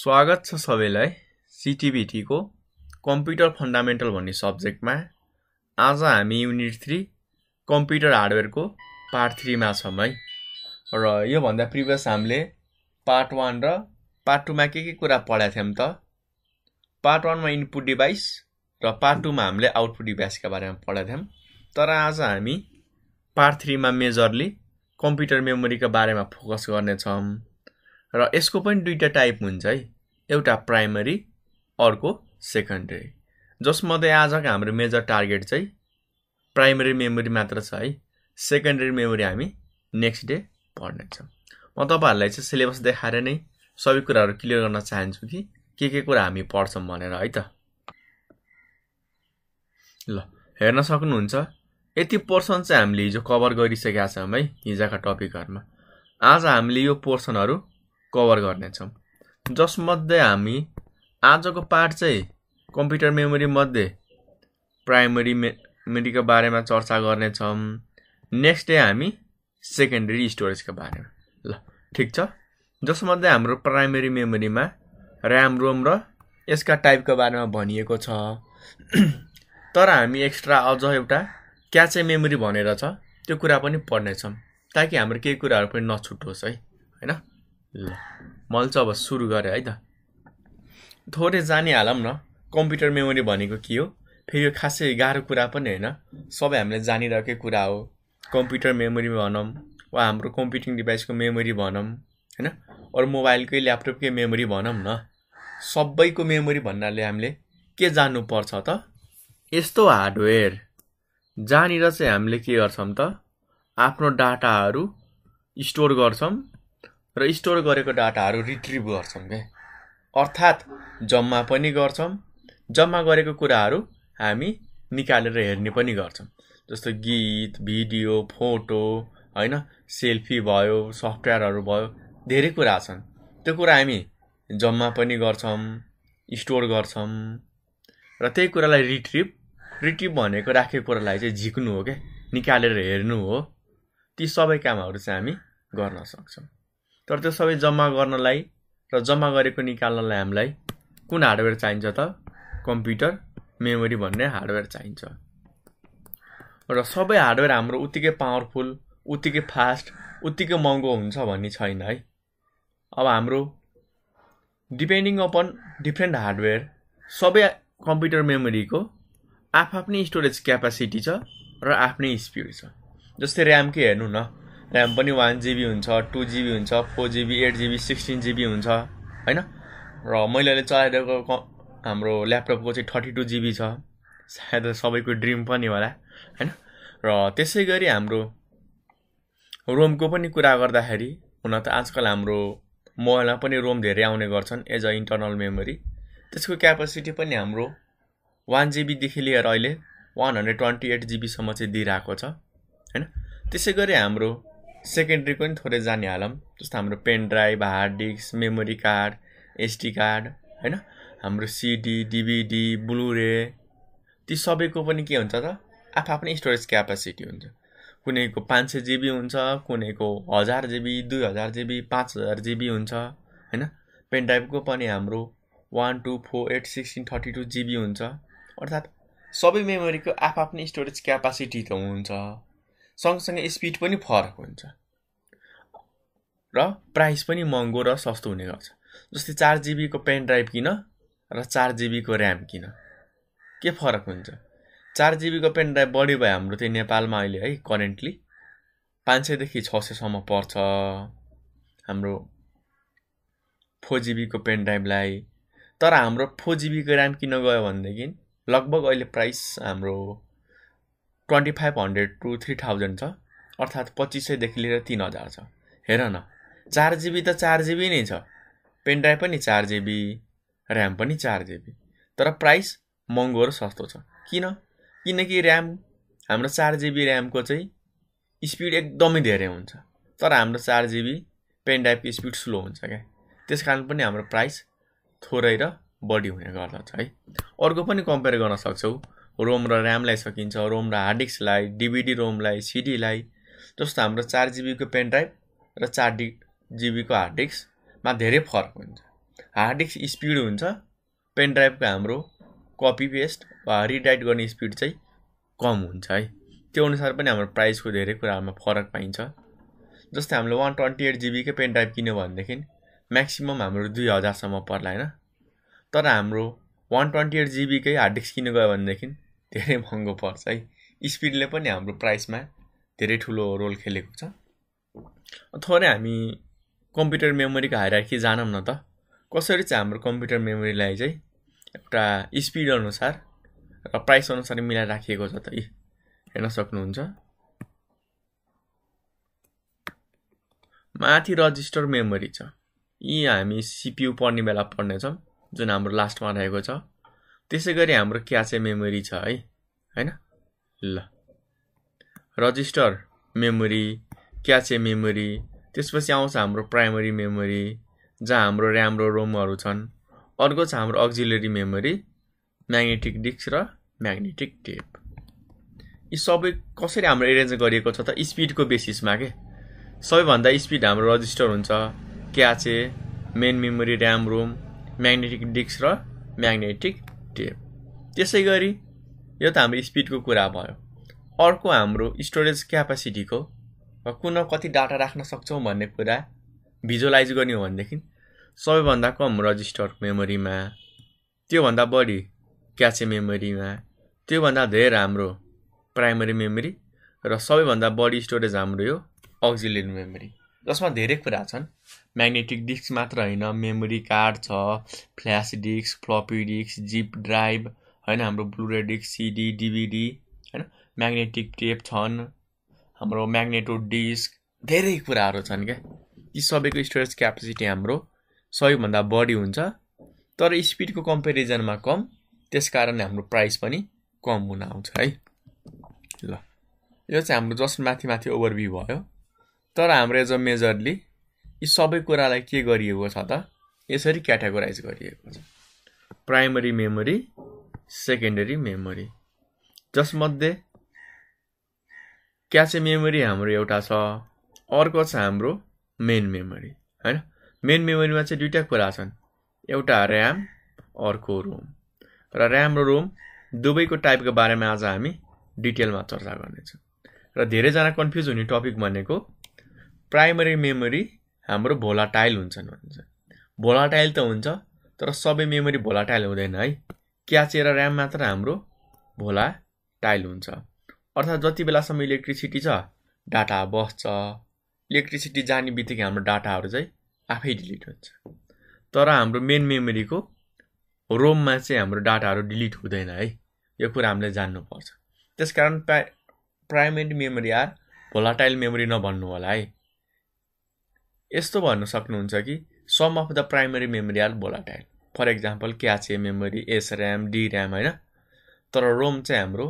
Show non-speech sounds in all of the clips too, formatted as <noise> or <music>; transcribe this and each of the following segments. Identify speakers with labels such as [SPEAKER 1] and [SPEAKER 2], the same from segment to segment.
[SPEAKER 1] स्वागत छ सबैलाई सिटिभिटीको कम्प्युटर फन्डामेन्टल भन्ने सब्जेक्टमा आज हामी युनिट थ्री कम्प्युटर हार्डवेयरको पार्ट थ्रीमा छौँ है र योभन्दा प्रिभियस हामीले पार्ट वान र पार्ट टूमा के के कुरा पढाएको थियौँ त पार्ट वानमा इनपुट डिभाइस र पार्ट टूमा हामीले आउटपुट डिभाइसका बारेमा पढाएको थियौँ तर आज हामी पार्ट थ्रीमा मेजरली कम्प्युटर मेमोरीको बारेमा फोकस गर्नेछौँ र यसको पनि दुईवटा टाइप हुन्छ है एउटा प्राइमरी अर्को सेकेन्डरी जसमध्ये आजको हाम्रो मेजर टार्गेट चाहिँ प्राइमरी मेमोरी मात्र छ है सेकेन्डरी मेमोरी हामी नेक्स्ट डे पढ्नेछौँ म तपाईँहरूलाई चाहिँ सिलेबस देखाएर नै सबै कुराहरू क्लियर गर्न चाहन्छु कि के के कुरा हामी पढ्छौँ भनेर है त ल हेर्न सक्नुहुन्छ यति पोर्सन चाहिँ हामीले हिजो कभर गरिसकेका छौँ है हिजोका टपिकहरूमा आज हामीले यो पोर्सनहरू कभर गर्नेछौँ जसमध्ये हामी आजको पाठ चाहिँ कम्प्युटर मेमोरीमध्ये मध्ये प्राइमरी मे मेमोरीको बारेमा चर्चा गर्नेछौँ नेक्स्ट डे हामी सेकेन्डरी स्टोरेजको बारेमा ल ठिक छ जसमध्ये हाम्रो प्राइमेरी मेमोरीमा ऱ्याम रोम र यसका टाइपको बारेमा भनिएको छ <clears throat> तर हामी एक्स्ट्रा अझ एउटा क्याचे मेमोरी भनेर छ त्यो कुरा पनि पढ्नेछौँ ताकि हाम्रो केही कुराहरू पनि नछुटोस् है होइन ल मैले चाहिँ अब सुरु गरेँ है त थोरै जानिहालौँ न कम्प्युटर मेमोरी भनेको के हो फेरि यो खासै गाह्रो कुरा पनि होइन सबै हामीले जानिरहेकै कुरा हो कम्प्युटर मेमोरी भनौँ वा हाम्रो कम्प्युटिङ डिभाइसको मेमोरी भनौँ होइन अरू मोबाइलकै ल्यापटपकै मेमोरी भनौँ न सबैको मेमोरी भन्नाले हामीले के जान्नुपर्छ त यस्तो हार्डवेयर जहाँनिर चाहिँ हामीले के गर्छौँ त आफ्नो डाटाहरू स्टोर गर्छौँ र स्टोर गरेको डाटाहरू रिट्रिभ गर्छौँ क्या अर्थात् जम्मा पनि गर्छौँ जम्मा गरेको कुराहरू हामी निकालेर हेर्ने पनि गर्छौँ जस्तो गीत भिडियो फोटो होइन सेल्फी भयो सफ्टवेयरहरू भयो धेरै कुरा छन् त्यो कुरा हामी जम्मा पनि गर्छौँ स्टोर गर्छौँ र त्यही कुरालाई रिट्रिभ रिट्रिभ भनेको राखेको कुरालाई चाहिँ झिक्नु हो क्या निकालेर हेर्नु हो ती सबै कामहरू चाहिँ हामी गर्न सक्छौँ तर त्यो सबै जम्मा गर्नलाई र जम्मा गरेको निकाल्नलाई हामीलाई कुन हार्डवेयर चाहिन्छ त कम्प्युटर मेमोरी भन्ने हार्डवेयर चाहिन्छ र सबै हार्डवेयर हाम्रो उत्तिकै पावरफुल उत्तिकै फास्ट उत्तिकै महँगो हुन्छ भन्ने छैन है अब हाम्रो डिपेन्डिङ अपन डिफ्रेन्ट हार्डवेयर सबै कम्प्युटर मेमोरीको आफ्नै स्टोरेज क्यापासिटी छ र आफ्नै स्पिड छ जस्तै ऱ्यामकै हेर्नु न ऱ्याम पनि वान जिबी हुन्छ टु जिबी हुन्छ four GB eight GB sixteen GB हुन्छ होइन र मैले अहिले चलाइरहेको क हाम्रो ल्यापटपको चाहिँ थर्टी टू जिबी छ सायद सबैको ड्रिम पनि होला होइन र त्यसै गरी हाम्रो रोमको पनि कुरा गर्दाखेरि हुन त आजकल हाम्रो मोबाइलमा पनि रोम धेरै आउने गर्छन् एज अ इन्टरनल मेमोरी त्यसको क्यापेसिटी पनि हाम्रो वान जिबीदेखि लिएर अहिले वान हन्ड्रेड ट्वेन्टी एट जिबीसम्म चाहिँ दिइरहेको छ होइन त्यसै गरी हाम्रो सेकेन्ड्री पनि थोरै जाने हालौँ जस्तो हाम्रो pen drive hard disk memory card SD card होइन हाम्रो सिडी डिभिडी ब्लुरे ती सबैको पनि के हुन्छ त आफ्नै स्टोरेज क्यापासिटी हुन्छ कुनैको पाँच सय जिबी हुन्छ कुनैको हजार जिबी दुई हजार जिबी पाँच हजार जिबी हुन्छ होइन पेन ड्राइभको पनि हाम्रो one two four eight sixteen thirty two GB हुन्छ अर्थात् सबै मेमोरीको आफ्नै स्टोरेज क्यापासिटी त हुन्छ सँगसँगै स्पिड पनि फरक हुन्छ र प्राइस पनि महँगो र सस्तो हुने गर्छ जस्तै चार जिबीको पेन ड्राइभ किन र चार जिबीको ऱ्याम किन के फरक हुन्छ चार जिबीको पेन ड्राइभ बढी भयो हाम्रो त्यो नेपालमा अहिले है करेन्टली पाँच सयदेखि छ सयसम्म पर्छ हाम्रो फोर जिबीको पेन ड्राइभलाई तर हाम्रो फोर जिबीको ऱ्याम किन गयो भनेदेखि लगभग अहिले प्राइस हाम्रो twenty five hundred to three thousand छ अर्थात् पच्चिस सयदेखि लिएर तिन हजार छ हेर न चार जिबी त चार जिबी नै छ पेन ड्राइभ पनि चार जिबी ऱ्याम पनि चार जिबी तर प्राइस महँगो र सस्तो छ किन किनकि ऱ्याम हाम्रो चार जिबी ऱ्यामको चाहिँ स्पिड एकदमै धेरै हुन्छ तर हाम्रो चार जिबी पेन ड्राइभको स्पिड स्लो हुन्छ क्या त्यस कारण पनि हाम्रो प्राइस थोरै र बढी हुने गर्दछ है अर्को पनि कम्पेयर गर्न सक्छौँ रोम र ऱ्यामलाई सकिन्छ रोम र हार्ड डिस्कलाई डिभिडी रोमलाई सिडीलाई जस्तो हाम्रो चार जिबीको पेन ड्राइभ र चार डि जिबीको हार्ड डिस्कमा धेरै फरक हुन्छ हार्ड डिस्क स्पिड हुन्छ पेन ड्राइभको हाम्रो कपी पेस्ट वा रिडाइट गर्ने स्पिड चाहिँ कम हुन्छ है त्यो अनुसार पनि हाम्रो प्राइसको धेरै कुराहरूमा फरक पाइन्छ जस्तै हामीले वान ट्वेन्टी एट जिबीकै पेन ड्राइभ किन्यो भनेदेखि म्याक्सिमम् हाम्रो दुई हजारसम्म पर्ला होइन तर हाम्रो वान ट्वेन्टी एट जिबीकै हार्ड डिस्क किन्नु गयो भनेदेखि धेरै महँगो पर्छ है स्पिडले पनि हाम्रो प्राइसमा धेरै ठुलो रोल खेलेको छ थोरै हामी कम्प्युटर मेमोरीको हाइरार्की जानौँ न त कसरी चाहिँ हाम्रो कम्प्युटर मेमोरीलाई चाहिँ एउटा स्पिड अनुसार र प्राइस अनुसार मिलाएर राखिएको छ त हेर्न सक्नुहुन्छ माथि रजिस्टर मेमोरी छ यी हामी सिपियु पढ्ने बेला पढ्नेछौँ जुन हाम्रो लास्टमा रहेको छ त्यसै गरी हाम्रो क्याचे मेमोरी छ है होइन ल रजिस्टर मेमोरी क्याचे मेमोरी त्यसपछि आउँछ हाम्रो प्राइमरी मेमोरी जहाँ हाम्रो ऱ्याम रोमहरू छन् अर्को छ हाम्रो अक्जिलरी मेमोरी म्याग्नेटिक डिस्क र म्याग्नेटिक टेप यी सबै कसरी हाम्रो एरेन्ज गरिएको छ त स्पिडको बेसिसमा के सबैभन्दा स्पिड हाम्रो रजिस्टर हुन्छ cache main memory RAM ROM magnetic disk र म्याग्नेटिक छुट्टिए त्यसै गरी यो त हाम्रो स्पिडको कुरा भयो अर्को हाम्रो स्टोरेज क्यापासिटीको र कुन कति डाटा राख्न सक्छौँ भन्ने कुरा भिजुलाइज गर्ने हो भनेदेखि सबैभन्दा कम रजिस्टर मेमोरीमा त्योभन्दा बढी क्याचे मेमोरीमा त्योभन्दा धेरै हाम्रो प्राइमरी मेमोरी र सबैभन्दा बढी स्टोरेज हाम्रो यो अक्जिलियरी मेमोरी जसमा धेरै कुरा छन् म्याग्नेटिक डिस्क मात्र होइन मेमोरी कार्ड छ flash disk floppy disk zip drive होइन हाम्रो ब्लुरे डिस्क सिडी डिभिडी होइन म्याग्नेटिक टेप छन् हाम्रो म्याग्नेटो डिस्क धेरै कुराहरू छन् क्या यी सबैको स्टोरेज क्यापेसिटी हाम्रो सबैभन्दा बढी हुन्छ तर स्पिडको कम्पेरिजनमा कम त्यस कारण हाम्रो प्राइस पनि कम हुन आउँछ है ल यो चाहिँ हाम्रो जस्ट माथि माथि ओभरभ्यू भयो तर हाम्रो एज अ मेजरली यी सबै कुरालाई के गरिएको छ त यसरी क्याटेगोराइज गरिएको छ प्राइमरी मेमोरी सेकेन्डरी मेमोरी जसमध्ये क्याचे मेमोरी हाम्रो एउटा छ अर्को छ हाम्रो मेन मेमोरी होइन मेन मेमोरीमा चाहिँ दुइटा कुरा छन् एउटा ऱ्याम अर्को रोम र ऱ्याम र रोम दुवैको टाइपको बारेमा आज हामी डिटेलमा चर्चा गर्नेछौँ र धेरैजना कन्फ्युज हुने टपिक भनेको प्राइमरी मेमोरी हाम्रो भोलाटाइल हुन्छन् भन्छ भोलाटाइल त हुन्छ तर सबै मेमोरी भोलाटाइल हुँदैन है क्याचेर ऱ्याम मात्र हाम्रो भोला टाइल हुन्छ अर्थात् जति बेलासम्म इलेक्ट्रिसिटी छ डाटा बस्छ इलेक्ट्रिसिटी जाने बित्तिकै हाम्रो डाटाहरू चाहिँ आफै डिलिट हुन्छ तर हाम्रो मेन मेमोरीको रोममा चाहिँ हाम्रो डाटाहरू डिलिट हुँदैन है यो कुरा हामीले जान्नुपर्छ त्यस कारण primary memory are volatile memory नभन्नु होला है यस्तो भन्न सक्नुहुन्छ कि some of the primary memory are volatile for example cache memory S RAM D RAM होइन तर रोम चाहिँ हाम्रो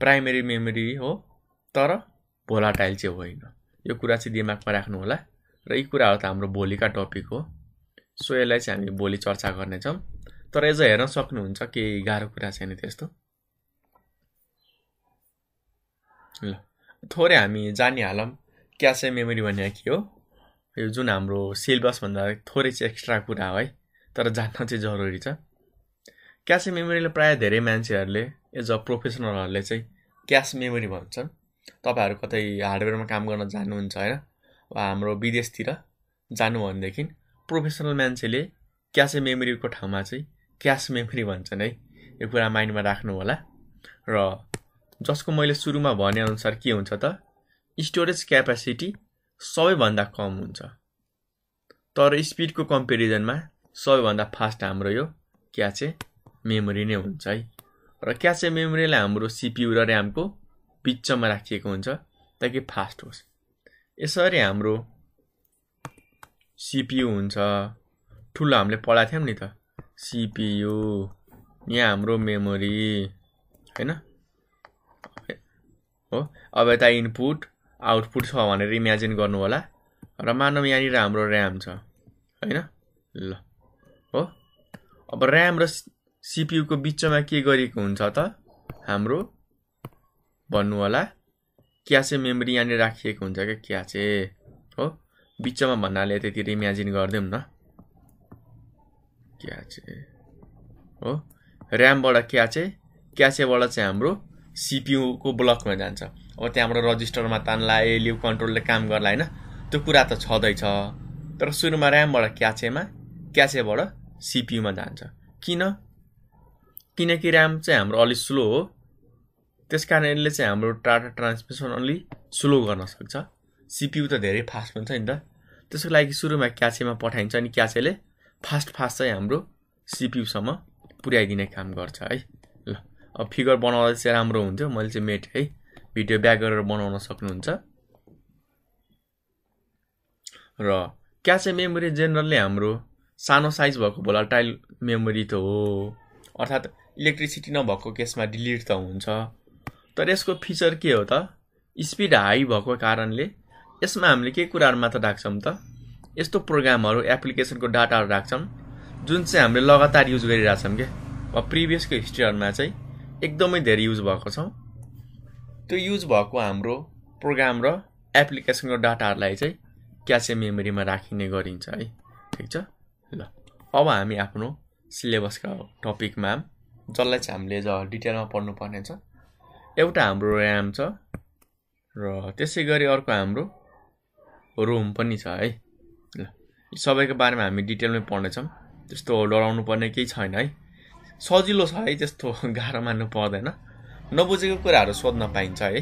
[SPEAKER 1] प्राइमेरी मेमोरी हो तर भोलाटाइल चाहिँ होइन यो कुरा चाहिँ दिमागमा राख्नु होला र यी कुराहरू त हाम्रो भोलिका टपिक हो सो यसलाई चाहिँ हामी भोलि चर्चा गर्नेछौँ तर एज हेर्न सक्नुहुन्छ केही गाह्रो कुरा छैन त्यस्तो ल थोरै हामी जानिहालौँ क्यासे मेमोरी भनेको के हो यो जुन हाम्रो सिलेबसभन्दा थोरै चाहिँ एक्स्ट्रा कुरा हो है तर जान्न चाहिँ जरुरी छ क्यास मेमोरीले प्रायः धेरै मान्छेहरूले एज अ प्रोफेसनलहरूले चाहिँ क्यास मेमोरी भन्छन् तपाईँहरू कतै हार्डवेयरमा काम गर्न जानुहुन्छ होइन वा हाम्रो विदेशतिर जानु भनेदेखि प्रोफेसनल मान्छेले क्यासे मेमोरीको ठाउँमा चाहिँ क्यास मेमोरी भन्छन् है यो कुरा माइन्डमा राख्नु होला र जसको मैले सुरुमा भनेअनुसार के हुन्छ त स्टोरेज क्यापेसिटी सबैभन्दा कम हुन्छ तर स्पिडको कम्पेरिजनमा सबैभन्दा फास्ट हाम्रो यो क्याचे मेमोरी नै हुन्छ है र क्याचे मेमोरीलाई हाम्रो सिपियु र ऱ्यामको बिचमा राखिएको हुन्छ ताकि फास्ट होस् यसरी हाम्रो सिपियु हुन्छ ठुलो हामीले पढाएको थियौँ नि त सिपियु यहाँ हाम्रो मेमोरी होइन हो अब यता इनपुट आउटपुट छ भनेर इमेजिन गर्नु होला र मानौँ यहाँनिर हाम्रो ऱ्याम छ होइन ल हो अब ऱ्याम र सिपियुको बिचमा के गरिएको हुन्छ त हाम्रो भन्नु होला क्यासे मेमोरी यहाँनिर राखिएको हुन्छ क्या क्यासे हो बिचमा भन्नाले त्यतिर इमेजिन गरिदिउँ न क्याचे हो ऱ्यामबाट क्याचे क्यासेबाट चाहिँ हाम्रो सिपियुको ब्लकमा जान्छ अब त्यहाँबाट रजिस्टरमा तान्ला एलियु कन्ट्रोलले काम गर्ला होइन त्यो कुरा त छँदैछ तर सुरुमा ऱ्यामबाट क्याचेमा क्याचेबाट सिपियुमा जान्छ किन किनकि ऱ्याम चाहिँ हाम्रो अलिक स्लो हो त्यस कारणले चाहिँ हाम्रो टाटा ट्रान्समिसन अलि स्लो गर्न सक्छ सिपियु त धेरै फास्ट हुन्छ नि त त्यसको लागि सुरुमा क्याचेमा पठाइन्छ अनि क्याचेले फास्ट फास्ट चाहिँ हाम्रो सिपियुसम्म पुर्याइदिने काम गर्छ है फिगर बनाउँदा चाहिँ राम्रो हुन्थ्यो मैले चाहिँ मेट है भिडियो ब्याक गरेर बनाउन सक्नुहुन्छ र क्यासे मेमोरी जेनरली हाम्रो सानो साइज भएको भोलाटाइल मेमोरी त हो अर्थात् इलेक्ट्रिसिटी नभएको केसमा डिलिट त हुन्छ तर यसको फिचर के हो त स्पिड हाई भएको कारणले यसमा हामीले के कुराहरू मात्र राख्छौँ त यस्तो प्रोग्रामहरू एप्लिकेसनको डाटाहरू राख्छौँ जुन चाहिँ हामीले लगातार युज गरिरहेछौँ क्या वा प्रिभियसको हिस्ट्रीहरूमा चाहिँ एकदमै धेरै युज भएको छ त्यो युज भएको हाम्रो प्रोग्राम र एप्लिकेसनको डाटाहरूलाई चाहिँ क्यासे मेमोरीमा राखिने गरिन्छ है ठिक छ ल अब हामी आफ्नो सिलेबसका टपिकमा जसलाई चाहिँ हामीले डिटेलमा पढ्नुपर्ने छ एउटा हाम्रो ऱ्याम छ र त्यसै गरी अर्को हाम्रो रोम पनि छ है ल सबैको बारेमा हामी डिटेलमै पढ्नेछौँ त्यस्तो डराउनु पर्ने केही छैन है सजिलो छ है त्यस्तो <laughs> गाह्रो मान्नु पर्दैन नबुझेको कुराहरू सोध्न पाइन्छ है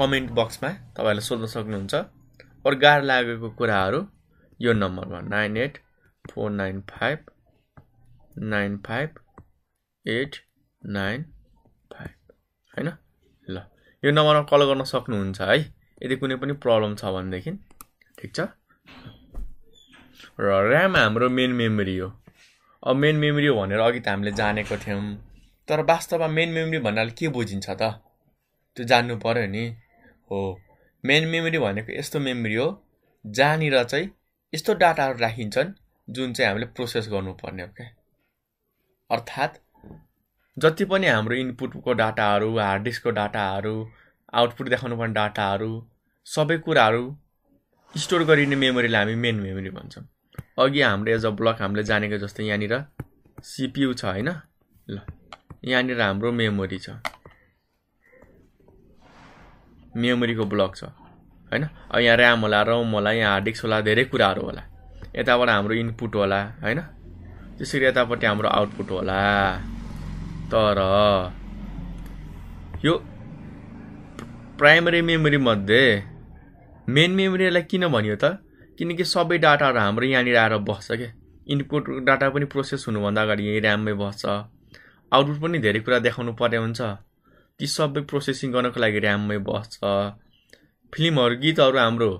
[SPEAKER 1] कमेन्ट बक्समा तपाईँहरूले सोध्न सक्नुहुन्छ अरू गाह्रो लागेको कुराहरू यो नम्बरमा nine eight four nine five nine five eight nine five होइन ल यो नम्बरमा कल गर्न सक्नुहुन्छ है यदि कुनै पनि प्रब्लम छ भनेदेखि ठिक छ र ऱ्याम हाम्रो मेन मेमोरी हो अब मेन मेमोरी भनेर अघि त हामीले जानेको थियौँ तर वास्तवमा मेन मेमोरी भन्नाले के बुझिन्छ त त्यो जान्नु पऱ्यो नि हो मेन मेमोरी भनेको यस्तो मेमोरी हो जहाँनिर चाहिँ यस्तो डाटाहरू राखिन्छन् जुन चाहिँ हामीले प्रोसेस गर्नुपर्ने हो क्या अर्थात् जति पनि हाम्रो इनपुटको डाटाहरू हार्ड डिस्कको डाटाहरू आउटपुट देखाउनुपर्ने डाटाहरू सबै कुराहरू स्टोर गरिने मेमोरीलाई हामी मेन मेमोरी भन्छौँ अघि हाम्रो एज अ ब्लक हामीले जानेको जस्तो यहाँनिर सिपियु छ होइन ल यहाँनिर हाम्रो मेमोरी छ मेमोरीको ब्लक छ होइन अब यहाँ ऱ्याम होला रम होला यहाँ हार्ड डिस्क होला धेरै कुराहरू होला यताबाट हाम्रो इनपुट होला होइन त्यसरी यतापट्टि हाम्रो आउटपुट होला तर यो प्राइमरी मेमोरीमध्ये मेन मेमोरीलाई किन भनियो त किनकि सबै डाटाहरू हाम्रो यहाँनिर आएर बस्छ क्या इनपुट डाटा पनि प्रोसेस हुनुभन्दा अगाडि यहीँ ऱ्याममै बस्छ आउटपुट पनि धेरै कुरा देखाउनु पर्ने हुन्छ ती सबै प्रोसेसिङ गर्नको लागि ऱ्याममै बस्छ फिल्महरू गीतहरू हाम्रो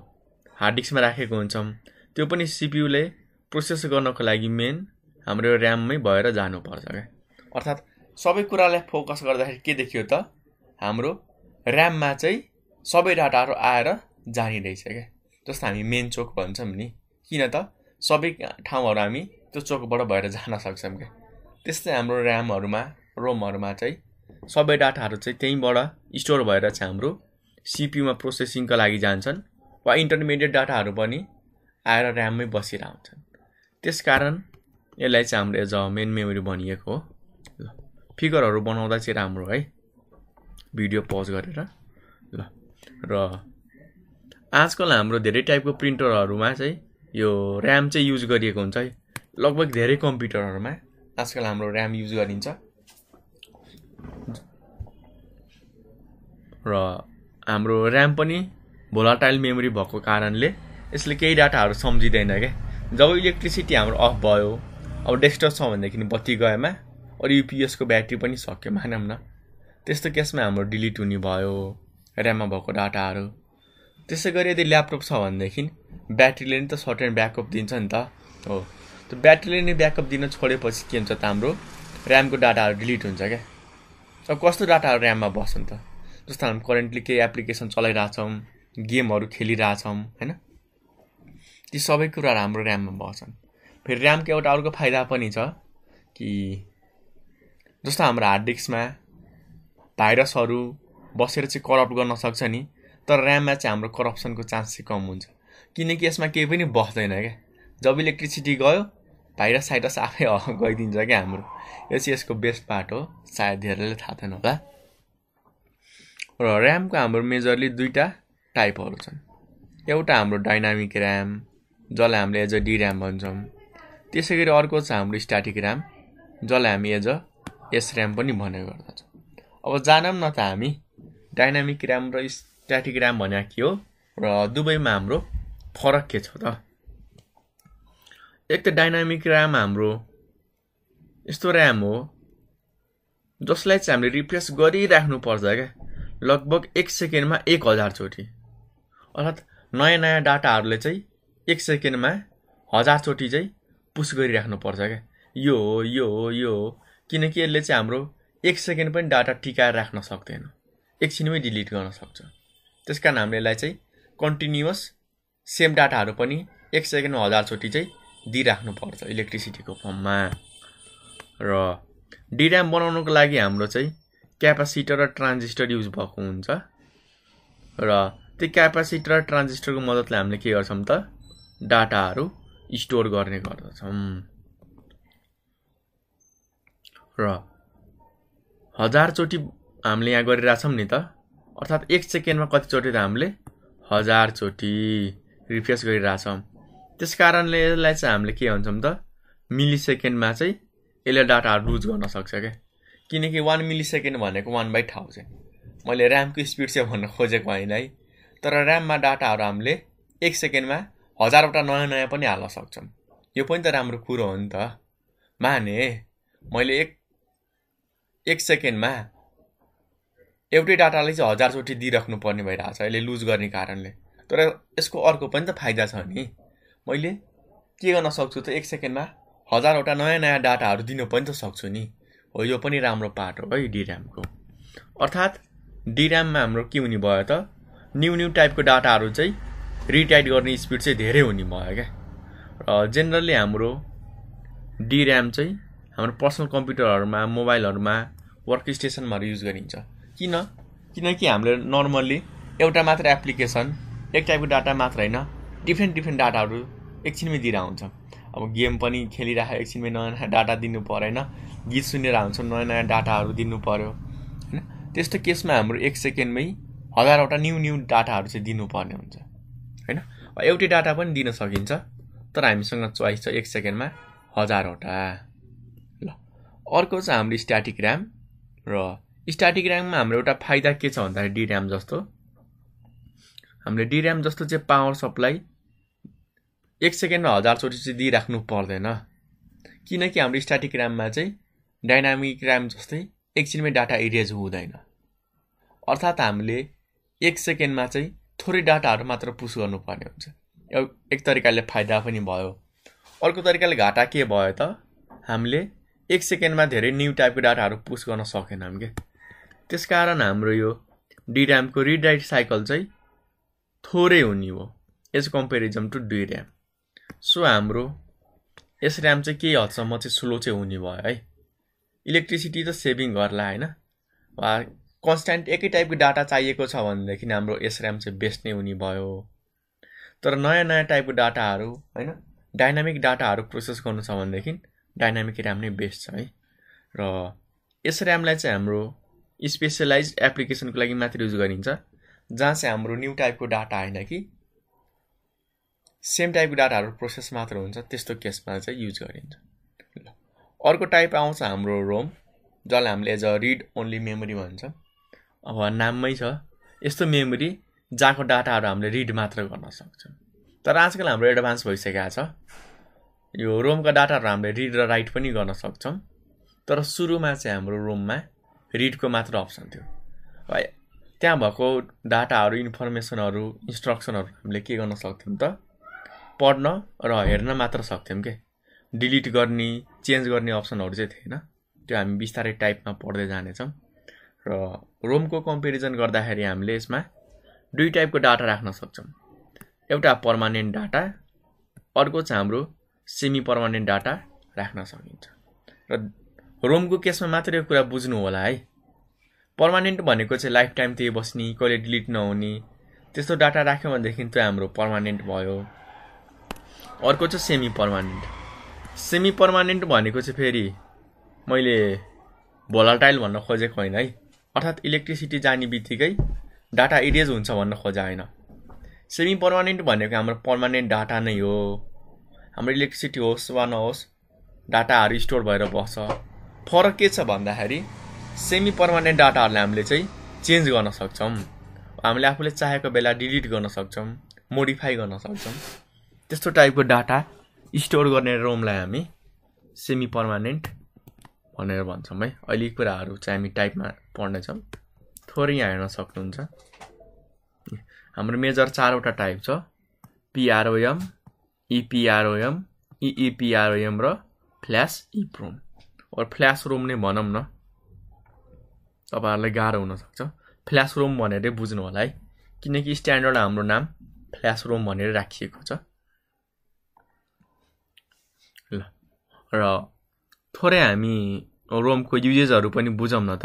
[SPEAKER 1] हार्ड डिस्कमा राखेको हुन्छौँ त्यो पनि सिपियुले प्रोसेस गर्नको लागि मेन हाम्रो ऱ्याममै भएर जानुपर्छ क्या अर्थात् सबै कुरालाई फोकस गर्दाखेरि के देखियो त हाम्रो ऱ्याममा चाहिँ सबै डाटाहरू आएर जाने रहेछ क्या जस्तो हामी मेन चोक भन्छौँ नि किन त सबै ठाउँहरू हामी त्यो चोकबाट भएर जान सक्छौँ क्या त्यस्तै हाम्रो ऱ्यामहरूमा रोमहरूमा चाहिँ सबै डाटाहरू चाहिँ त्यहीँबाट स्टोर भएर चाहिँ हाम्रो सिपियुमा प्रोसेसिङको लागि जान्छन् वा इन्टरमिडिएट डाटाहरू पनि आएर ऱ्याममै बसिरह हुन्छन् त्यस कारण यसलाई चाहिँ हाम्रो एज अ मेन मेमोरी भनिएको हो ल फिगरहरू बनाउँदा चाहिँ राम्रो है भिडियो पज गरेर ल र आजकल हाम्रो धेरै टाइपको प्रिन्टरहरूमा चाहिँ यो ऱ्याम चाहिँ युज गरिएको हुन्छ है लगभग धेरै कम्प्युटरहरूमा आजकल हाम्रो ऱ्याम युज गरिन्छ र हाम्रो ऱ्याम पनि भोलाटाइल मेमोरी भएको कारणले यसले केही डाटाहरू सम्झिँदैन क्या जब इलेक्ट्रिसिटी हाम्रो अफ भयो अब डेस्कटप छ भनेदेखि बत्ती गएमा अरू युपिएसको ब्याट्री पनि सक्यो मानौँ न त्यस्तो केसमा हाम्रो डिलिट हुने भयो ऱ्याममा भएको डाटाहरू त्यसै गरी यदि ल्यापटप छ भनेदेखि ब्याट्रीले नि त सर्ट एन्ड ब्याकअप दिन्छ नि त हो त्यो ब्याट्रीले नै ब्याकअप दिन छोडेपछि के हुन्छ त हाम्रो ऱ्यामको डाटाहरू डिलिट हुन्छ क्या अब कस्तो डाटाहरू ऱ्याममा बस्छ नि त जस्तो हामी करेन्टली केही एप्लिकेसन चलाइरहेछौँ गेमहरू खेलिरहेछौँ होइन ती सबै कुराहरू हाम्रो ऱ्याममा बस्छन् फेरि ऱ्यामको एउटा अर्को फाइदा पनि छ कि जस्तो हाम्रो हार्ड डिस्कमा भाइरसहरू बसेर चाहिँ करप्ट गर्न सक्छ नि तर ऱ्याममा चाहिँ हाम्रो करप्सनको चान्स चाहिँ कम हुन्छ किनकि यसमा केही पनि बस्दैन क्या जब इलेक्ट्रिसिटी गयो भाइरस साइरस आफै गइदिन्छ क्या हाम्रो यो चाहिँ यसको बेस्ट पार्ट हो सायद धेरैले थाहा थिएन होला र ऱ्यामको हाम्रो मेजरली दुईवटा टाइपहरू छन् एउटा हाम्रो डाइनामिक ऱ्याम जसलाई हामीले एज अ डी ऱ्याम भन्छौँ त्यसै गरी अर्को छ हाम्रो स्ट्याटिक ऱ्याम जसलाई हामी एज अ एस ऱ्याम पनि भन्ने गर्दछौँ अब जानौँ न त हामी डाइनामिक ऱ्याम र ट्राटिग्राम भन्या के हो र दुवैमा हाम्रो फरक के छ त एक त डाइनामिक ऱ्याम हाम्रो यस्तो ऱ्याम हो जसलाई चाहिँ हामीले रिफ्रेस गरिराख्नु पर्छ क्या लगभग एक सेकेन्डमा एक हजारचोटि अर्थात् नयाँ नयाँ डाटाहरूले चाहिँ एक सेकेन्डमा हजारचोटि चाहिँ पुस पर्छ क्या यो हो यो हो यो हो किनकि यसले चाहिँ हाम्रो एक सेकेन्ड पनि डाटा टिकाएर राख्न सक्दैन एकछिनमै डिलिट गर्न सक्छ त्यस कारण हामीले यसलाई चाहिँ कन्टिन्युस सेम डाटाहरू पनि एक सेकेन्डमा हजारचोटि चाहिँ दिइराख्नु पर्छ इलेक्ट्रिसिटीको फर्ममा र डिरेम बनाउनुको लागि हाम्रो चाहिँ क्यापासिटर र ट्रान्जिस्टर युज भएको हुन्छ र त्यो क्यापासिटर र ट्रान्जिस्टरको मद्दतले हामीले के गर्छौँ त डाटाहरू स्टोर गर्ने गर्दछौँ र हजारचोटि हामीले यहाँ गरिरहेछौँ नि त अर्थात् एक सेकेन्डमा कतिचोटि त हामीले हजारचोटि रिफ्रेस गरिरहेछौँ त्यस कारणले यसलाई चाहिँ हामीले के भन्छौँ त मिली सेकेन्डमा चाहिँ यसले डाटाहरू लुज गर्न सक्छ क्या किनकि वान मिली सेकेन्ड भनेको वान बाई थाउजन्ड मैले ऱ्यामको स्पिड चाहिँ भन्न खोजेको होइन है तर ऱ्याममा डाटाहरू हामीले एक सेकेन्डमा हजारवटा नयाँ नयाँ पनि हाल्न सक्छौँ यो पनि त राम्रो कुरो हो नि त माने मैले एक एक सेकेन्डमा एउटै डाटालाई चाहिँ हजारचोटि दिइराख्नु पर्ने छ अहिले लुज गर्ने कारणले तर यसको अर्को पनि त फाइदा छ नि मैले के गर्न सक्छु त एक सेकेन्डमा हजारवटा नयाँ नयाँ डाटाहरू दिन पनि त सक्छु नि हो यो पनि राम्रो पार्ट हो है डिरेमको अर्थात् डिराममा हाम्रो के हुने भयो त न्यु न्यू टाइपको डाटाहरू चाहिँ रिटाइट गर्ने स्पिड चाहिँ धेरै हुने भयो क्या र जेनरली हाम्रो डिरेम चाहिँ हाम्रो पर्सनल कम्प्युटरहरूमा मोबाइलहरूमा वर्क स्टेसनमाहरू युज गरिन्छ किन किनकि हामीले नर्मल्ली एउटा मात्र एप्लिकेसन एक टाइपको डाटा मात्र होइन डिफ्रेन्ट डिफ्रेन्ट डाटाहरू एकछिनमै दिएर हुन्छ अब गेम पनि खेलिरहेको एकछिनमै नयाँ नयाँ डाटा दिनु परेन गीत सुनेर हुन्छ नयाँ नयाँ डाटाहरू दिनु पऱ्यो होइन त्यस्तो केसमा हाम्रो एक सेकेन्डमै हजारवटा न्यु न्यू डाटाहरू चाहिँ दिनुपर्ने हुन्छ होइन एउटै डाटा पनि दिन सकिन्छ तर हामीसँग चोइस छ एक सेकेन्डमा हजारवटा ल अर्को चाहिँ हाम्रो स्ट्याटिक ऱ्याम र स्ट्याटिक ऱ्याममा हाम्रो एउटा फाइदा के छ भन्दाखेरि डिऱ्याम जस्तो हामीले डिऱ्याम जस्तो चाहिँ पावर सप्लाई एक सेकेन्डमा हजारचोटि चाहिँ दिइराख्नु पर्दैन किनकि हाम्रो स्ट्याटिक ऱ्याममा चाहिँ डाइनामिक ऱ्याम जस्तै एकछिनमै डाटा इरेज हुँदैन अर्थात् हामीले एक सेकेन्डमा चाहिँ थोरै डाटाहरू मात्र पुस गर्नुपर्ने हुन्छ एक तरिकाले फाइदा पनि भयो अर्को तरिकाले घाटा के भयो त हामीले एक सेकेन्डमा धेरै न्यू टाइपको डाटाहरू पुस गर्न सकेनौँ क्या त्यस कारण हाम्रो यो डिरामको रिड राइट साइकल चाहिँ थोरै हुने हो as comparison to RAM so हाम्रो यस ऱ्याम चाहिँ केही हदसम्म चाहिँ स्लो चाहिँ हुने भयो है इलेक्ट्रिसिटी त सेभिङ गर्ला होइन वा कन्सट्यान्ट एकै टाइपको डाटा चाहिएको छ भनेदेखि हाम्रो यस ऱ्याम चाहिँ बेस्ट नै हुने भयो तर नयाँ नयाँ टाइपको डाटाहरू होइन डाइनामिक डाटाहरू प्रोसेस गर्नु छ भनेदेखि डाइनामिक ऱ्याम नै बेस्ट छ है र यस ऱ्यामलाई चाहिँ हाम्रो स्पेसलाइज एप्लिकेसनको लागि मात्र युज गरिन्छ जहाँ चाहिँ हाम्रो न्यू टाइपको डाटा होइन कि सेम टाइपको डाटाहरू प्रोसेस मात्र हुन्छ त्यस्तो केसमा चाहिँ युज गरिन्छ ल अर्को टाइप आउँछ हाम्रो रोम जसलाई हामीले as a read only memory भन्छ अब नाममै छ यस्तो मेमोरी जहाँको डाटाहरू हामीले रिड मात्र गर्न सक्छौँ तर आजकल हाम्रो एडभान्स भइसकेको छ यो रोमका डाटाहरू हामीले रिड र राइट पनि गर्न सक्छौँ तर सुरुमा चाहिँ हाम्रो रोममा रिडको मात्र अप्सन थियो है त्यहाँ भएको डाटाहरू इन्फर्मेसनहरू इन्स्ट्रक्सनहरू हामीले के गर्न सक्थ्यौँ त पढ्न र हेर्न मात्र सक्थ्यौँ के डिलिट गर्ने चेन्ज गर्ने अप्सनहरू चाहिँ थिएन त्यो हामी बिस्तारै टाइपमा पढ्दै जानेछौँ र रोमको कम्पेरिजन गर्दाखेरि हामीले यसमा दुई टाइपको डाटा राख्न सक्छौँ एउटा पर्मानेन्ट डाटा अर्को चाहिँ हाम्रो सेमी पर्मानेन्ट डाटा राख्न सकिन्छ र रोमको केसमा मात्र यो कुरा बुझ्नु होला है पर्मानेन्ट भनेको चाहिँ लाइफ टाइम त्यही बस्ने कहिले डिलिट नहुने त्यस्तो डाटा राख्यो भनेदेखि त्यो हाम्रो पर्मानेन्ट भयो अर्को चाहिँ सेमी पर्मानेन्ट सेमी पर्मानेन्ट भनेको चाहिँ फेरि मैले भोलाटाइल भन्न खोजेको होइन है अर्थात् इलेक्ट्रिसिटी जाने बित्तिकै डाटा इरेज हुन्छ भन्न खोजा होइन सेमी पर्मानेन्ट भनेको हाम्रो पर्मानेन्ट डाटा नै हो हाम्रो इलेक्ट्रिसिटी होस् वा नहोस् डाटाहरू स्टोर भएर बस्छ फरक के छ भन्दाखेरि सेमी पर्मानेन्ट डाटाहरूलाई हामीले चाहिँ चेन्ज गर्न सक्छौँ हामीले आफूले चाहेको बेला डिलिट गर्न सक्छौँ मोडिफाई गर्न सक्छौँ त्यस्तो टाइपको डाटा स्टोर गर्ने रोमलाई हामी सेमी पर्मानेन्ट भनेर भन्छौँ है अहिले कुराहरू चाहिँ हामी टाइपमा पढ्नेछौँ थोरै यहाँ हेर्न सक्नुहुन्छ हाम्रो मेजर चारवटा टाइप छ पिआरओएम इपिआरओएम इइपिआरओएम र flash EPROM e flash ROM नै भनौँ न तपाईँहरूलाई गाह्रो हुनसक्छ फ्ल्यास रुम भनेरै बुझ्नु होला है किनकि स्ट्यान्डर्ड हाम्रो नाम फ्ल्यास रुम भनेर राखिएको छ ल र थोरै हामी रोमको युजेसहरू पनि बुझौँ न त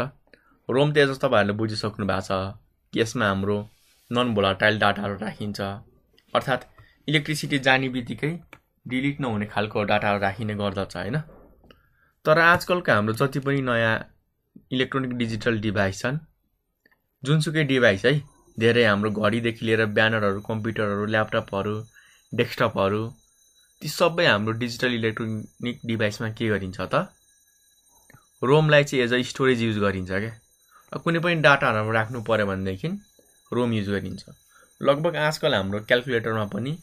[SPEAKER 1] रोम त जस्तो तपाईँहरूले बुझिसक्नु भएको छ यसमा हाम्रो नन भोलाटाइल डाटाहरू राखिन्छ अर्थात् इलेक्ट्रिसिटी जाने बित्तिकै डिलिट नहुने खालको डाटाहरू राखिने गर्दछ होइन तर आजकलको हाम्रो जति पनि नयाँ इलेक्ट्रोनिक डिजिटल डिभाइस छन् जुनसुकै डिभाइस है धेरै हाम्रो घडीदेखि लिएर ब्यानरहरू कम्प्युटरहरू ल्यापटपहरू डेस्कटपहरू ती सबै हाम्रो डिजिटल इलेक्ट्रोनिक डिभाइसमा के गरिन्छ त रोमलाई चाहिँ एज अ स्टोरेज युज गरिन्छ क्या कुनै पनि डाटाहरू राख्नु पऱ्यो भनेदेखि रोम युज गरिन्छ लगभग आजकल हाम्रो क्यालकुलेटरमा पनि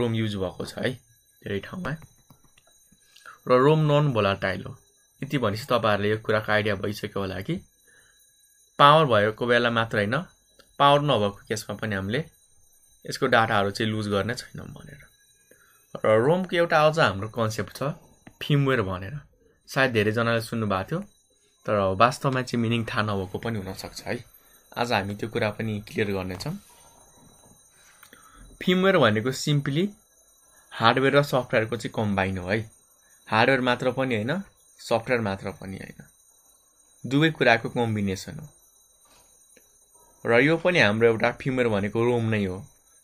[SPEAKER 1] रोम युज भएको छ है धेरै ठाउँमा र रोम नन भोलाटाइल हो यति भनेपछि तपाईँहरूले यो कुराको आइडिया भइसक्यो होला कि पावर भएको बेला मात्र होइन पावर नभएको केसमा पनि हामीले यसको डाटाहरू चाहिँ लुज गर्ने छैनौँ भनेर र रोमको एउटा अझ हाम्रो कन्सेप्ट छ फिमवेयर भनेर सायद धेरैजनाले सुन्नुभएको थियो तर वास्तवमा चाहिँ मिनिङ थाहा नभएको पनि हुनसक्छ है आज हामी त्यो कुरा पनि क्लियर गर्नेछौँ फिमवेयर भनेको सिम्पली हार्डवेयर र सफ्टवेयरको चाहिँ कम्बाइन हो है हार्डवेयर मात्र पनि होइन सफ्टवेयर मात्र पनि होइन दुवै कुराको कम्बिनेसन हो र यो पनि हाम्रो एउटा फिमर भनेको रोम नै हो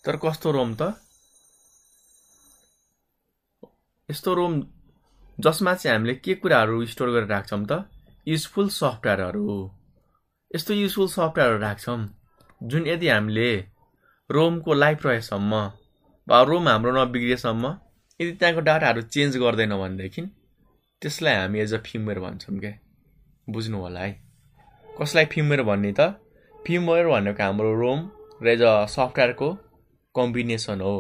[SPEAKER 1] तर कस्तो रोम त यस्तो रोम जसमा चाहिँ हामीले के कुराहरू स्टोर गरेर राख्छौँ त युजफुल सफ्टवेयरहरू यस्तो युजफुल सफ्टवेयरहरू राख्छौँ जुन यदि हामीले रोमको लाइफ रहेसम्म वा रोम हाम्रो नबिग्रिएसम्म यदि त्यहाँको डाटाहरू चेन्ज गर्दैनौँ भनेदेखि त्यसलाई हामी एज अ फिमवेयर भन्छौँ क्या बुझ्नु होला है कसलाई फिमवेयर भन्ने त फिमवेयर भनेको हाम्रो रोम र एज अ सफ्टवेयरको कम्बिनेसन हो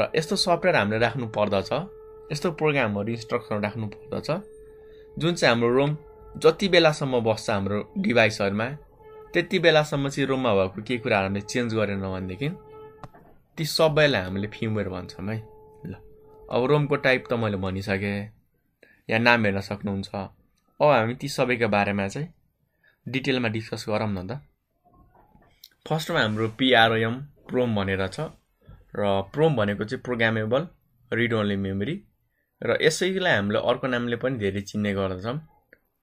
[SPEAKER 1] र यस्तो सफ्टवेयर हामीले राख्नु पर्दछ यस्तो प्रोग्रामहरू इन्स्ट्रक्सन राख्नु पर्दछ जुन चाहिँ हाम्रो रोम जति बेलासम्म बस्छ हाम्रो डिभाइसहरूमा त्यति बेलासम्म चाहिँ रोममा भएको केही कुराहरू हामीले चेन्ज गरेन भनेदेखि ती सबैलाई हामीले फिमवेयर भन्छौँ है ल अब रोमको टाइप त मैले भनिसकेँ या नाम हेर्न सक्नुहुन्छ अब हामी ती सबैका बारेमा चाहिँ डिटेलमा डिस्कस गरौँ न त फर्स्टमा हाम्रो पिआरएम प्रोम भनेर छ र प्रोम भनेको चाहिँ प्रोग्रामेबल रिड ओन्ली मेमोरी र यसैलाई हामीले अर्को नामले पनि धेरै चिन्ने गर्दछौँ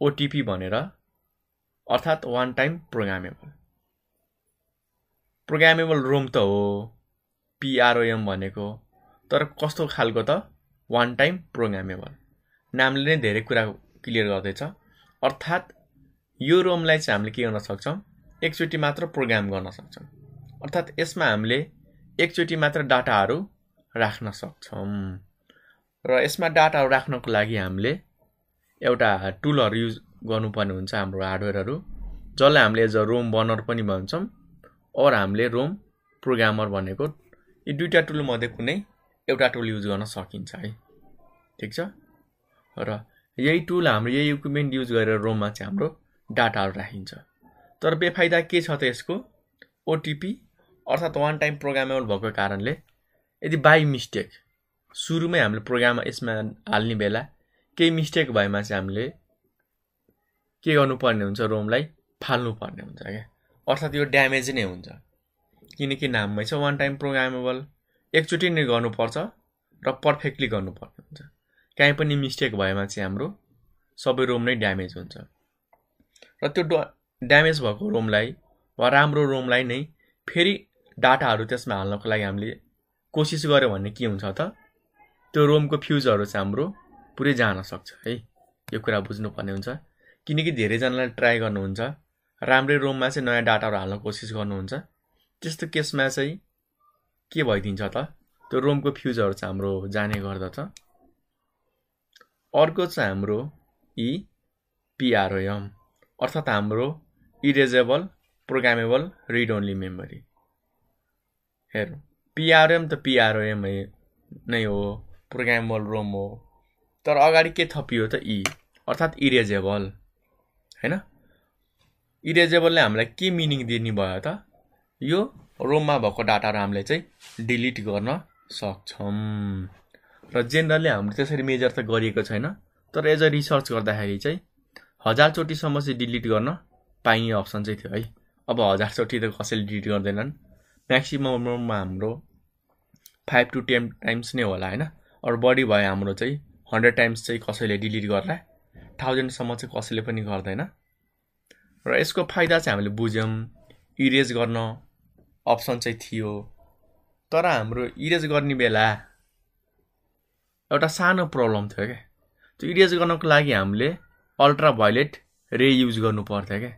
[SPEAKER 1] ओटिपी भनेर अर्थात् one time programmable programmable ROM त हो पिआरओएम भनेको तर कस्तो खालको त वान टाइम प्रोग्रामेबल नामले नै धेरै कुरा क्लियर गर्दैछ अर्थात् यो रोमलाई चाहिँ हामीले के गर्न सक्छौँ एकचोटि मात्र प्रोग्राम गर्न सक्छौँ अर्थात् यसमा हामीले एकचोटि मात्र डाटाहरू राख्न सक्छौँ र यसमा डाटाहरू राख्नको लागि हामीले एउटा टुलहरू युज गर्नुपर्ने हुन्छ हाम्रो हार्डवेयरहरू जसलाई हामीले एज अ रोम बनर पनि भन्छौँ अर हामीले रोम प्रोग्रामर भनेको यी दुईवटा टुलमध्ये कुनै एउटा टुल युज गर्न सकिन्छ है ठिक छ र यही टुल हाम्रो यही इक्विपमेन्ट युज गरेर रोममा चाहिँ हाम्रो डाटाहरू राखिन्छ तर बेफाइदा के छ त यसको ओटिपी अर्थात् वान टाइम प्रोग्रामेबल भएको कारणले यदि बाई मिस्टेक सुरुमै हामीले प्रोग्राम यसमा हाल्ने बेला केही मिस्टेक भएमा चाहिँ हामीले के गर्नुपर्ने हुन्छ रोमलाई फाल्नुपर्ने हुन्छ क्या अर्थात् यो ड्यामेज नै हुन्छ किनकि नाममै छ वान टाइम प्रोग्रामेबल एकचोटि नै गर्नुपर्छ र पर्फेक्टली गर्नुपर्ने हुन्छ काहीँ पनि मिस्टेक भएमा चाहिँ हाम्रो सबै रोम नै ड्यामेज हुन्छ र त्यो ड ड्यामेज भएको रोमलाई वा राम्रो रोमलाई नै फेरि डाटाहरू त्यसमा हाल्नको लागि हामीले कोसिस गऱ्यो भने के हुन्छ त त्यो रोमको फ्युजहरू चाहिँ हाम्रो पुरै जान सक्छ है यो कुरा बुझ्नुपर्ने हुन्छ किनकि धेरैजनाले ट्राई गर्नुहुन्छ राम्रै रोममा चाहिँ नयाँ डाटाहरू हाल्न कोसिस गर्नुहुन्छ त्यस्तो केसमा चाहिँ के भइदिन्छ त त्यो रोमको फ्युजहरू चाहिँ हाम्रो जाने गर्दछ अर्को चाहिँ हाम्रो पिआरओएम अर्थात् हाम्रो erasable programmable read only memory हेर पिआरएम त पिआरओएम नै हो प्रोग्रामेबल रोम हो तर अगाडि के थपियो त इ अर्थात् इरेजेबल होइन इरेजेबलले हामीलाई के मिनिङ दिने भयो त यो रोममा भएको डाटाहरू हामीले चाहिँ डिलिट गर्न सक्छौँ र जेनरली हाम्रो त्यसरी मेजर त गरिएको छैन तर एज अ रिसर्च गर्दाखेरि चाहिँ हजारचोटिसम्म चाहिँ डिलिट गर्न पाइने अप्सन चाहिँ थियो है अब हजारचोटि त कसैले डिलिट गर्दैनन् म्याक्सिमममा हाम्रो फाइभ टु टेन टाइम्स नै होला होइन अरू बढी भयो हाम्रो चाहिँ हन्ड्रेड टाइम्स चाहिँ कसैले डिलिट गर्ला थाउजन्डसम्म चाहिँ कसैले पनि गर्दैन र यसको फाइदा चाहिँ हामीले बुझ्यौँ इरेज गर्न अप्सन चाहिँ थियो तर हाम्रो इरेज गर्ने बेला एउटा सानो प्रब्लम थियो क्या त्यो इरेज गर्नको लागि हामीले अल्ट्रा भायोलेट रे युज गर्नु पर्थ्यो क्या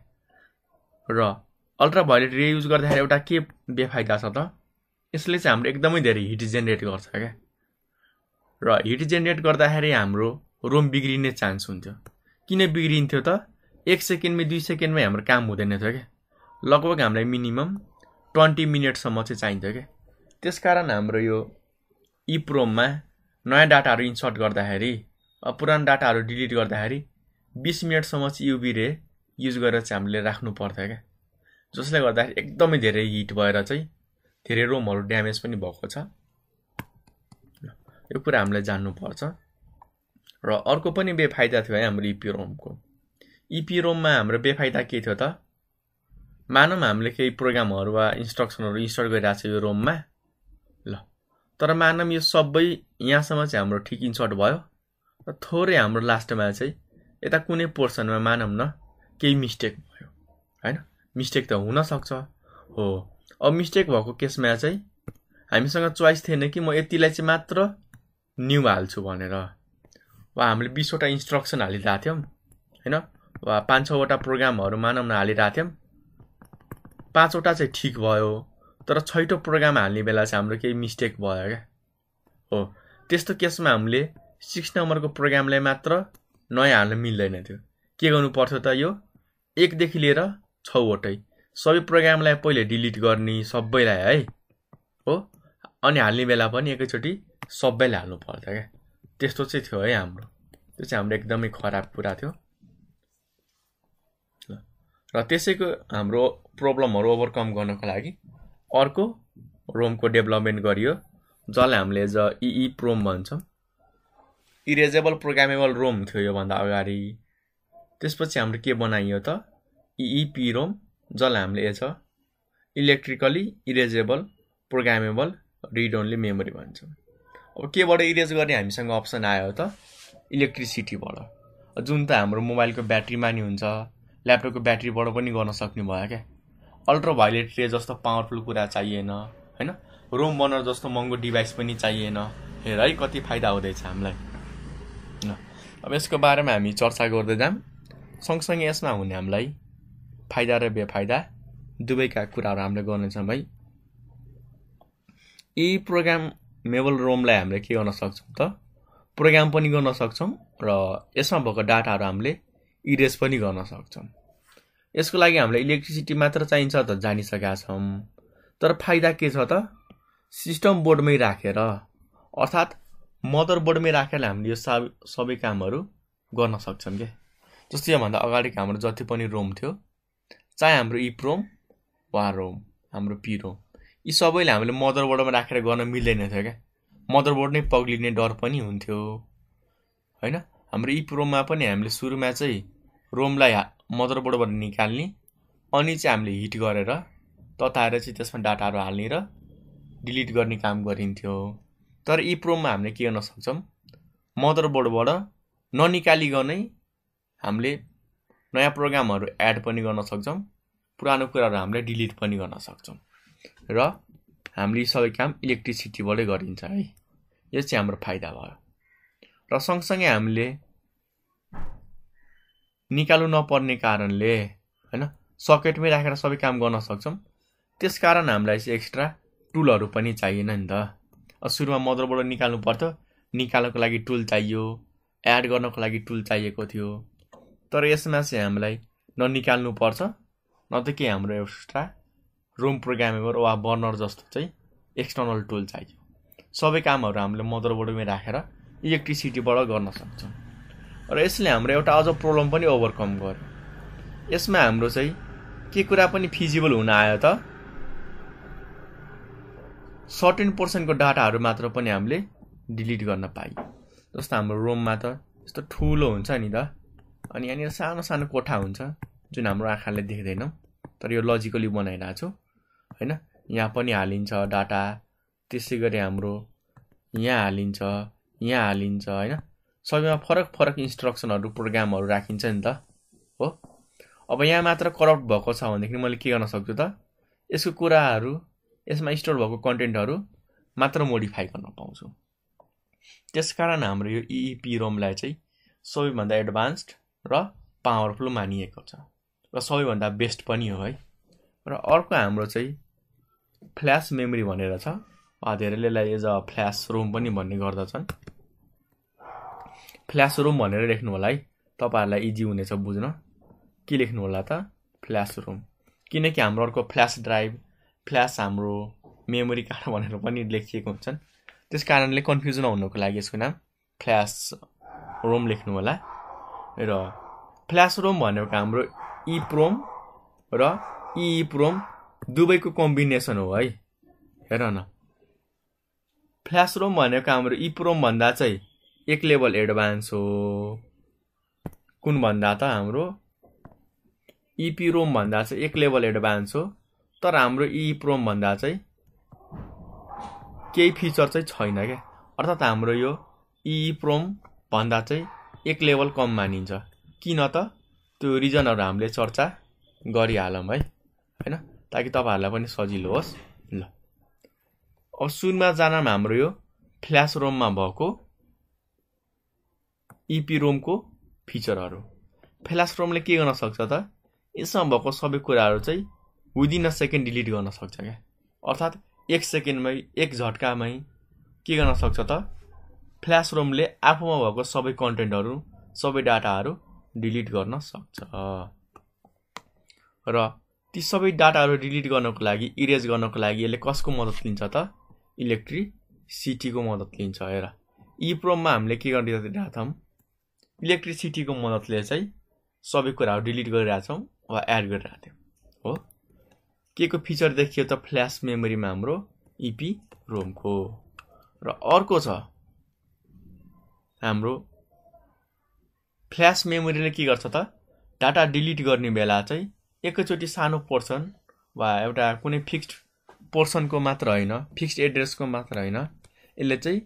[SPEAKER 1] र अल्ट्रा भोइलेट रे युज गर्दाखेरि एउटा के बेफाइदा छ त यसले चाहिँ हाम्रो एकदमै धेरै हिट जेनेरेट गर्छ क्या र हिट जेनेरेट गर्दाखेरि हाम्रो रोम बिग्रिने चान्स हुन्थ्यो किन बिग्रिन्थ्यो त एक सेकेन्डमै दुई सेकेन्डमै हाम्रो काम हुँदैन थियो क्या लगभग हामीलाई मिनिमम ट्वेन्टी मिनटसम्म चाहिँ चाहिन्थ्यो क्या त्यसकारण हाम्रो यो इप्रोममा नयाँ डाटाहरू इन्सर्ट गर्दाखेरि पुरानो डाटाहरू डिलिट गर्दाखेरि बिस मिनटसम्म चाहिँ युबी रे युज गरेर चाहिँ हामीले राख्नु पर्थ्यो क्या जसले गर्दाखेरि एकदमै धेरै हिट भएर चाहिँ धेरै रोमहरू ड्यामेज पनि भएको छ यो कुरा हामीलाई जान्नुपर्छ र अर्को पनि बेफाइदा थियो है हाम्रो इपी रोमको इपी रोममा हाम्रो बेफाइदा के थियो त मानौँ हामीले केही प्रोग्रामहरू वा इन्स्ट्रक्सनहरू इन्स्टल गरिरहेको छ यो रोममा तर मानम यो सबै यहाँसम्म चाहिँ हाम्रो ठिक इन्सर्ट भयो र थोरै हाम्रो लास्टमा चाहिँ यता कुनै पोर्सनमा मानम न केही मिस्टेक भयो होइन मिस्टेक त हुनसक्छ हो अब मिस्टेक भएको केसमा चाहिँ हामीसँग चोइस थिएन कि म यतिलाई चाहिँ मात्र न्यु हाल्छु भनेर वा हामीले बिसवटा इन्स्ट्रक्सन हालिरहेको थियौँ होइन वा पाँच छवटा प्रोग्रामहरू मानौँ न हालिरहेको थियौँ पाँचवटा चाहिँ ठिक भयो तर छैटौँ प्रोग्राम हाल्ने बेला चाहिँ हाम्रो केही मिस्टेक भयो क्या हो त्यस्तो केसमा हामीले सिक्स नम्बरको प्रोग्रामलाई मात्र नयाँ हाल्न मिल्दैन थियो के गर्नु पर्थ्यो त यो एकदेखि लिएर छवटै सबै प्रोग्रामलाई पहिले डिलिट गर्ने सबैलाई है हो अनि हाल्ने बेला पनि एकैचोटि सबैले हाल्नु पर्थ्यो क्या त्यस्तो चाहिँ थियो है हाम्रो त्यो चाहिँ हाम्रो एकदमै खराब कुरा थियो र त्यसैको हाम्रो प्रब्लमहरू ओभरकम गर्नको लागि अर्को रोमको डेभलपमेन्ट गरियो जसलाई हामीले ज इई प्रोम भन्छौँ इरेजेबल प्रोग्रामेबल रोम थियो योभन्दा अगाडि त्यसपछि हाम्रो के बनाइयो त इइपी रोम जसलाई हामीले छ electrically erasable programmable read only memory भन्छौँ अब केबाट इरेज गर्ने हामीसँग अप्सन आयो त इलेक्ट्रिसिटीबाट जुन त हाम्रो मोबाइलको ब्याट्रीमा नि हुन्छ ल्यापटपको ब्याट्रीबाट पनि गर्न सक्ने भयो क्या अल्ट्राभाइलेट रे जस्तो पावरफुल कुरा चाहिएन होइन रोम बनर जस्तो महँगो डिभाइस पनि चाहिएन हेर है कति फाइदा हुँदैछ हामीलाई अब यसको बारेमा हामी चर्चा गर्दै जाम सँगसँगै यसमा हुने हामीलाई फाइदा र बेफाइदा दुवैका कुराहरू हामीले गर्नेछौँ भाइ यी प्रोग्राम मेबल रोमलाई हामीले के गर्न सक्छौँ त प्रोग्राम पनि गर्न सक्छौँ र यसमा भएको डाटाहरू हामीले इरेज पनि गर्न सक्छौँ यसको लागि हामीलाई इलेक्ट्रिसिटी मात्र चाहिन्छ त जानिसकेका छौँ तर फाइदा के छ त सिस्टम बोर्डमै राखेर अर्थात् मदर बोर्डमै राखेर हामीले यो सब सबै कामहरू गर्न सक्छौँ क्या जस्तै योभन्दा अगाडिको हाम्रो जति पनि रोम थियो चाहे हाम्रो इप रोम वा रोम हाम्रो पी रोम यी सबैले हामीले मदर बोर्डमा राखेर गर्न मिल्दैन थियो क्या मदर बोर्ड नै पग्लिने डर पनि हुन्थ्यो होइन हाम्रो इप रोममा पनि हामीले सुरुमा चाहिँ रोमलाई मदरबोर्डबाट निकाल्ने अनि चाहिँ हामीले हिट गरेर तताएर चाहिँ त्यसमा डाटाहरू हाल्ने र डिलिट गर्ने काम गरिन्थ्यो तर यी प्रोममा हामीले के गर्न सक्छौँ मदरबोर्डबाट ननिकालिकनै हामीले नयाँ प्रोग्रामहरू एड पनि गर्न सक्छौँ पुरानो कुराहरू हामीले डिलिट पनि गर्न सक्छौँ र हामीले यी सबै काम इलेक्ट्रिसिटीबाटै गरिन्छ है यो चाहिँ हाम्रो फाइदा भयो र सँगसँगै हामीले निकाल्नु नपर्ने कारणले होइन सकेटमै राखेर सबै काम गर्न सक्छौँ त्यस कारण हामीलाई चाहिँ एक्स्ट्रा टुलहरू पनि चाहिएन नि त सुरुमा मदरबाट निकाल्नु पर्थ्यो निकाल्नको लागि टुल चाहियो एड गर्नको लागि टुल चाहिएको थियो तर यसमा चाहिँ हामीलाई ननिकाल्नु पर्छ न त के हाम्रो एक्स्ट्रा रुम प्रोग्रामेबर वा बर्नर जस्तो चाहिँ एक्सटर्नल टुल चाहियो सबै कामहरू हामीले मदरबोर्डमै राखेर इलेक्ट्रिसिटीबाट गर्न सक्छौँ र यसले हाम्रो एउटा अझ प्रब्लम पनि ओभरकम गर्यो यसमा हाम्रो चाहिँ के कुरा पनि फिजिबल हुन आयो त सर्टेन पर्सेन्टको डाटाहरू मात्र पनि हामीले डिलिट गर्न पाइयो जस्तो हाम्रो रोममा त यस्तो ठुलो हुन्छ नि त अनि यहाँनिर सानो सानो कोठा हुन्छ जुन हाम्रो आँखाले देख्दैनौँ तर यो लजिकली बनाइरहेको छु होइन यहाँ पनि हालिन्छ डाटा त्यसै गरी हाम्रो यहाँ हालिन्छ यहाँ हालिन्छ होइन सबैमा फरक फरक इन्स्ट्रक्सनहरू प्रोग्रामहरू राखिन्छ नि त हो अब यहाँ मात्र करप्ट भएको छ भनेदेखि मैले के गर्न सक्छु त यसको कुराहरू यसमा स्टोर भएको कन्टेन्टहरू मात्र मोडिफाई गर्न पाउँछु त्यसकारण हाम्रो यो इइपी e रोमलाई e चाहिँ सबैभन्दा एडभान्स्ड र पावरफुल मानिएको छ र सबैभन्दा बेस्ट पनि हो है र अर्को हाम्रो चाहिँ फ्ल्यास मेमोरी भनेर छ धेरैले यसलाई एज अ फ्ल्यास रोम पनि भन्ने गर्दछन् फ्ल्यास रुम भनेर लेख्नु होला है तपाईँहरूलाई इजी हुनेछ बुझ्न के लेख्नु होला त फ्ल्यास रुम किनकि हाम्रो अर्को फ्ल्यास ड्राइभ फ्ल्यास हाम्रो मेमोरी कार्ड <laughs> भनेर पनि लेखिएको हुन्छन् त्यस कारणले कन्फ्युजन हुनुको लागि यसको नाम फ्ल्यास रोम लेख्नु होला र फ्ल्यास रोम भनेको हाम्रो इप्रोम र इप्रोम दुवैको कम्बिनेसन हो है हेर न फ्ल्यास रोम भनेको हाम्रो इप्रोमभन्दा चाहिँ एक लेभल एडभान्स हो कुन भन्दा त हाम्रो इपी e रोम भन्दा चाहिँ एक लेभल एडभान्स हो तर हाम्रो इप्रोम e भन्दा चाहिँ केही फिचर चाहिँ छैन क्या अर्थात् हाम्रो यो इप्रोम e भन्दा चाहिँ एक लेभल कम मानिन्छ किन त त्यो रिजनहरू हामीले चर्चा गरिहालौँ है होइन ताकि तपाईँहरूलाई पनि सजिलो होस् ल अब सुरुमा जानमा हाम्रो यो फ्ल्यास रोममा भएको इपिरोमको फिचरहरू रोमले के गर्न सक्छ त यसमा भएको सबै कुराहरू चाहिँ विदिन अ सेकेन्ड डिलिट गर्न सक्छ क्या अर्थात् एक सेकेन्डमै एक झट्कामै के गर्न सक्छ त फ्ल्यास रोमले आफूमा भएको सबै कन्टेन्टहरू सबै डाटाहरू डिलिट गर्न सक्छ र ती सबै डाटाहरू डिलिट गर्नको लागि इरेज गर्नको लागि यसले कसको मद्दत लिन्छ त इलेक्ट्रिसिटीको मद्दत लिन्छ हेर इप्रोममा हामीले के गरिरहेका थियौँ इलेक्ट्रिसिटीको मद्दतले चाहिँ सबै कुराहरू डिलिट छौँ वा एड गरिरहेको थियौँ हो के को फिचर देखियो त फ्ल्यास मेमोरीमा हाम्रो इपी e रोमको र अर्को छ हाम्रो फ्ल्यास मेमोरीले के गर्छ त डाटा डिलिट गर्ने बेला चाहिँ एकैचोटि सानो पोर्सन वा एउटा कुनै फिक्स्ड पोर्सनको मात्र होइन फिक्स्ड एड्रेसको मात्र होइन यसले चाहिँ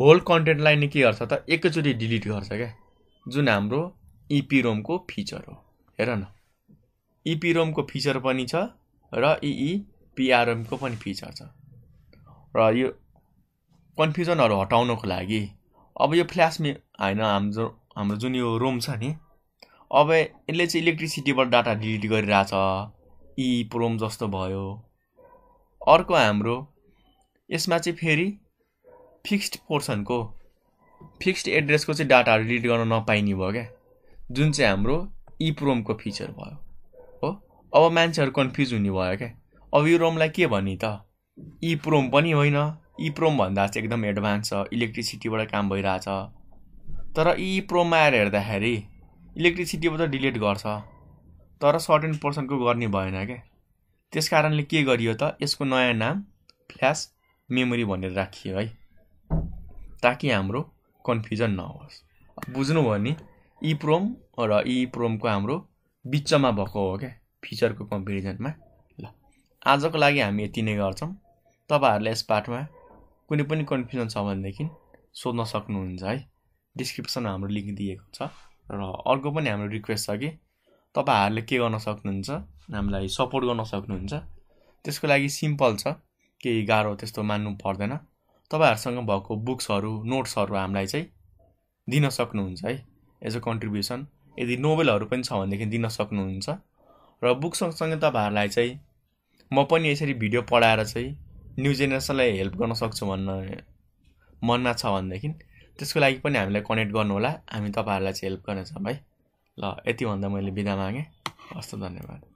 [SPEAKER 1] होल कन्टेन्टलाई नै के गर्छ त एकैचोटि डिलिट गर्छ क्या जुन हाम्रो इपिरोमको फिचर हो हेर न इपिरोमको फिचर पनि छ र इइपिआरएमको पनि फिचर छ र यो कन्फ्युजनहरू हटाउनको लागि अब यो फ्ल्यासमी होइन हाम्रो हाम्रो जुन यो रोम छ नि अब यसले चाहिँ इलेक्ट्रिसिटीबाट डाटा डिलिट गरिरहेछ इप्रोम जस्तो भयो अर्को हाम्रो यसमा चाहिँ फेरि फिक्स्ड पोर्सनको फिक्स्ड एड्रेसको चाहिँ डाटाहरू डिलिट गर्न नपाइने भयो क्या जुन चाहिँ हाम्रो इप्रोमको फिचर भयो हो अब मान्छेहरू कन्फ्युज हुने भयो क्या अब यो रोमलाई के भन्ने त इप्रोम पनि होइन इप्रोम भन्दा चाहिँ एकदम एडभान्स छ इलेक्ट्रिसिटीबाट काम भइरहेछ तर इप्रोममा आएर हेर्दाखेरि इलेक्ट्रिसिटीबाट डिलिट गर्छ तर सर्टेन पर्सनको गर्ने भएन क्या त्यस कारणले के गरियो त यसको नयाँ नाम फ्ल्यास मेमोरी भनेर राखियो है ताकि हाम्रो कन्फ्युजन नहोस् बुझ्नुभयो नि इ e प्रोम र इ e प्रोमको हाम्रो बिचमा भएको हो क्या फिचरको कम्पेरिजनमा ल आजको लागि हामी यति नै गर्छौँ तपाईँहरूले यस पार्टमा कुनै पनि कन्फ्युजन छ भनेदेखि सोध्न सक्नुहुन्छ है डिस्क्रिप्सनमा हाम्रो लिङ्क दिएको छ र अर्को पनि हाम्रो रिक्वेस्ट छ कि तपाईँहरूले के गर्न सक्नुहुन्छ हामीलाई सपोर्ट गर्न सक्नुहुन्छ त्यसको लागि सिम्पल छ केही गाह्रो त्यस्तो मान्नु पर्दैन तपाईँहरूसँग भएको बुक्सहरू नोट्सहरू हामीलाई चाहिँ दिन सक्नुहुन्छ है एज अ कन्ट्रिब्युसन यदि नोभेलहरू पनि छ भनेदेखि दिन सक्नुहुन्छ र बुक सँगसँगै तपाईँहरूलाई चाहिँ म पनि यसरी भिडियो पढाएर चाहिँ न्यु जेनेरेसनलाई हेल्प गर्न सक्छु भन्न मनमा छ भनेदेखि त्यसको लागि पनि हामीलाई कनेक्ट गर्नुहोला हामी तपाईँहरूलाई चाहिँ हेल्प गर्नेछौँ है ल यति भन्दा मैले बिदा मागेँ हस्त धन्यवाद